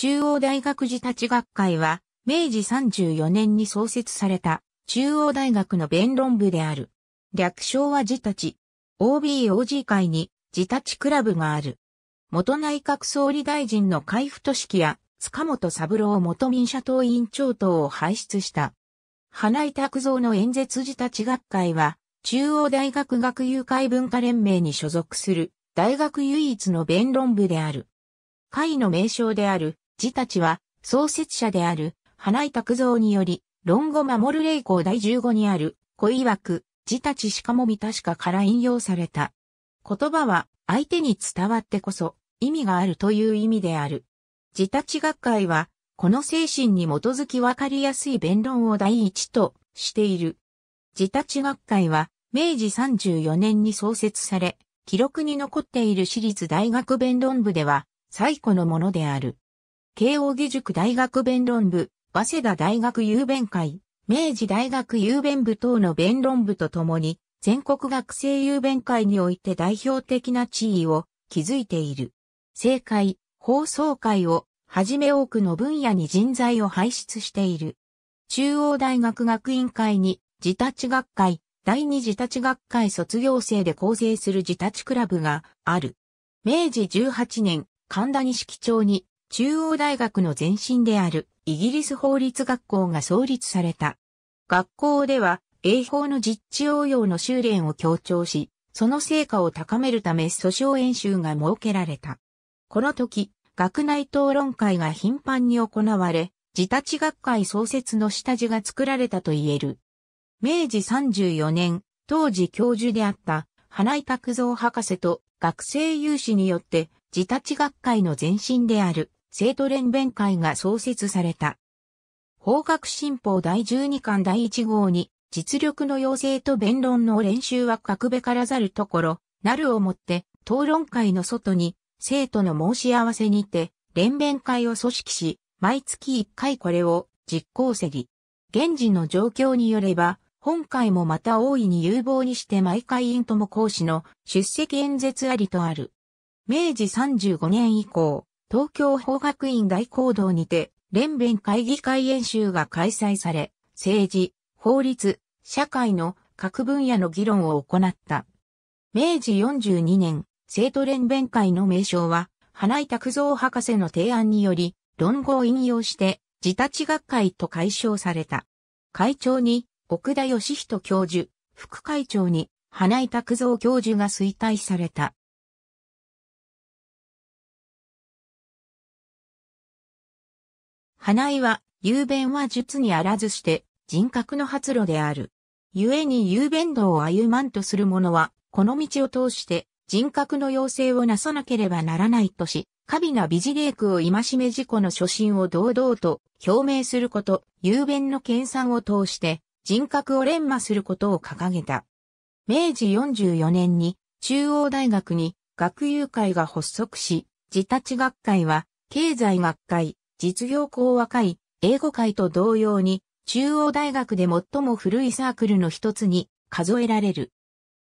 中央大学自立学会は、明治34年に創設された、中央大学の弁論部である。略称は自立。OBOG 会に、自立クラブがある。元内閣総理大臣の海部俊樹や、塚本三郎元民社党委員長等を輩出した。花井拓造の演説自立学会は、中央大学学友会文化連盟に所属する、大学唯一の弁論部である。会の名称である、自たちは、創設者である、花井拓造により、論語守る霊校第15にある、子曰く、自たちしかもみしかから引用された。言葉は、相手に伝わってこそ、意味があるという意味である。自たち学会は、この精神に基づきわかりやすい弁論を第一としている。自立ち学会は、明治34年に創設され、記録に残っている私立大学弁論部では、最古のものである。慶應義塾大学弁論部、早稲田大学雄弁会、明治大学雄弁部等の弁論部とともに、全国学生雄弁会において代表的な地位を築いている。政界、放送会をはじめ多くの分野に人材を輩出している。中央大学学院会に自立学会、第二自立学会卒業生で構成する自立クラブがある。明治18年、神田錦町に中央大学の前身であるイギリス法律学校が創立された。学校では英法の実地応用の修練を強調し、その成果を高めるため訴訟演習が設けられた。この時、学内討論会が頻繁に行われ、自立学会創設の下地が作られたと言える。明治34年、当時教授であった花井拓造博士と学生有志によって自立学会の前身である生徒連弁会が創設された。法学新法第12巻第1号に、実力の要請と弁論の練習は格べからざるところ、なるをもって、討論会の外に、生徒の申し合わせにて、連弁会を組織し、毎月1回これを実行せり。現時の状況によれば、本会もまた大いに有望にして毎回院とも講師の出席演説ありとある。明治35年以降、東京法学院大講堂にて、連弁会議会演習が開催され、政治、法律、社会の各分野の議論を行った。明治42年、生徒連弁会の名称は、花井拓造博士の提案により、論語を引用して、自立学会と解消された。会長に、奥田義人教授、副会長に、花井拓造教授が衰退された。花井は、雄弁は術にあらずして人格の発露である。故に雄弁道を歩まんとする者は、この道を通して人格の要請をなさなければならないとし、過敏な美事例句を戒め事故の初心を堂々と表明すること、雄弁の研鑽を通して人格を連磨することを掲げた。明治44年に中央大学に学友会が発足し、自立学会は経済学会、実業校和会、英語会と同様に、中央大学で最も古いサークルの一つに数えられる。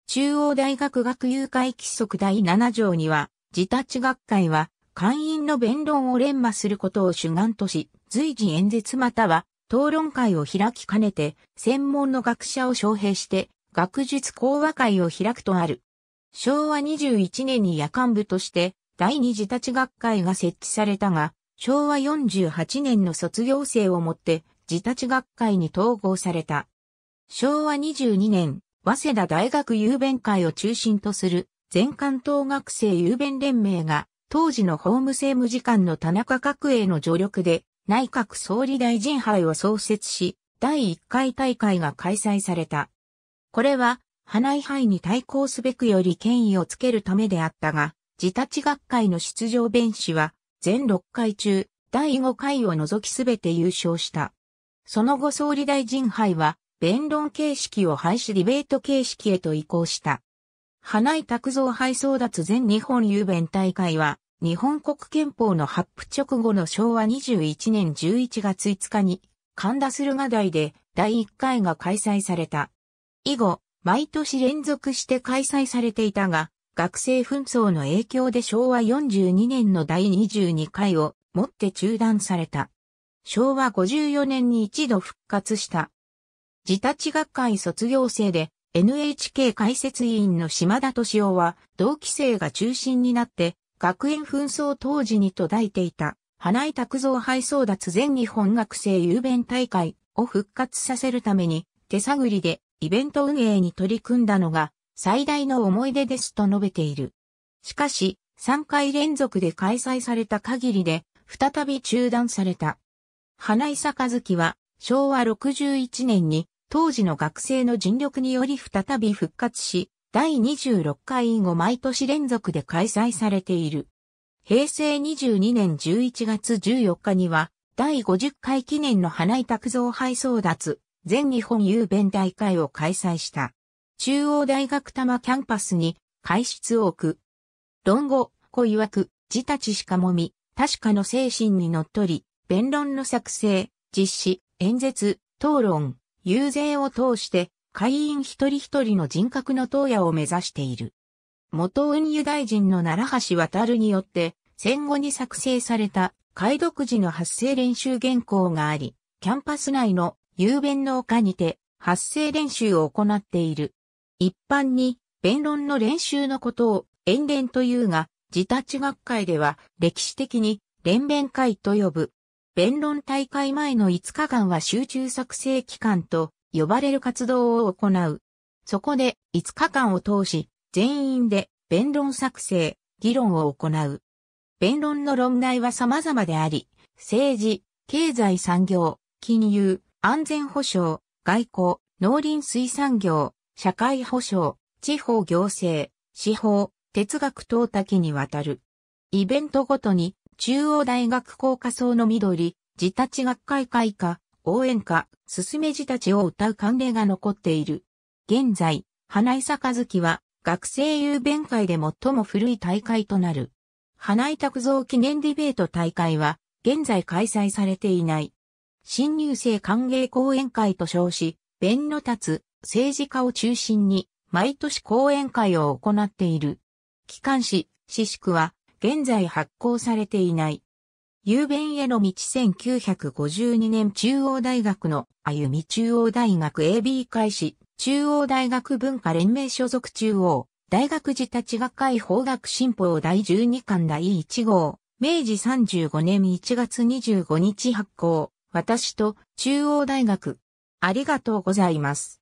中央大学学友会規則第7条には、自立学会は、会員の弁論を連磨することを主眼とし、随時演説または討論会を開きかねて、専門の学者を招聘して、学術講和会を開くとある。昭和21年に夜間部として、第二次立学会が設置されたが、昭和48年の卒業生をもって自立学会に統合された。昭和22年、早稲田大学郵弁会を中心とする全関東学生郵弁連盟が当時の法務政務次官の田中角栄の助力で内閣総理大臣杯を創設し、第1回大会が開催された。これは、花井杯に対抗すべくより権威をつけるためであったが、自立学会の出場弁士は、全6回中、第5回を除きすべて優勝した。その後総理大臣杯は、弁論形式を廃止ディベート形式へと移行した。花井拓造杯争奪全日本郵便大会は、日本国憲法の発布直後の昭和21年11月5日に、神田駿河台で第1回が開催された。以後、毎年連続して開催されていたが、学生紛争の影響で昭和42年の第22回をもって中断された。昭和54年に一度復活した。自立学会卒業生で NHK 解説委員の島田敏夫は同期生が中心になって学園紛争当時に途絶えていた花井拓造配争奪全日本学生郵便大会を復活させるために手探りでイベント運営に取り組んだのが最大の思い出ですと述べている。しかし、3回連続で開催された限りで、再び中断された。花井坂月は、昭和61年に、当時の学生の尽力により再び復活し、第26回以後毎年連続で開催されている。平成22年11月14日には、第50回記念の花井拓造杯争奪、全日本郵弁大会を開催した。中央大学多摩キャンパスに、室を置く。論語、子曰く、自たちしかもみ、確かの精神にのっとり、弁論の作成、実施、演説、討論、遊説を通して、会員一人一人の人格の投野を目指している。元運輸大臣の奈良橋渡るによって、戦後に作成された、解読時の発声練習原稿があり、キャンパス内の雄弁の丘にて、発声練習を行っている。一般に弁論の練習のことを演練というが、自立学会では歴史的に連弁会と呼ぶ。弁論大会前の5日間は集中作成期間と呼ばれる活動を行う。そこで5日間を通し全員で弁論作成、議論を行う。弁論の論題は様々であり、政治、経済産業、金融、安全保障、外交、農林水産業、社会保障、地方行政、司法、哲学等多岐にわたる。イベントごとに、中央大学校歌奏の緑、自立学会会歌、応援歌、すすめ自立を歌う慣例が残っている。現在、花井坂月は、学生雄弁会で最も古い大会となる。花井拓造記念ディベート大会は、現在開催されていない。新入生歓迎講演会と称し、弁の立つ政治家を中心に毎年講演会を行っている。機関誌、私宿は現在発行されていない。雄弁への道1952年中央大学の歩み中央大学 AB 開始、中央大学文化連盟所属中央、大学自立学会法学新報第12巻第1号、明治35年1月25日発行、私と中央大学。ありがとうございます。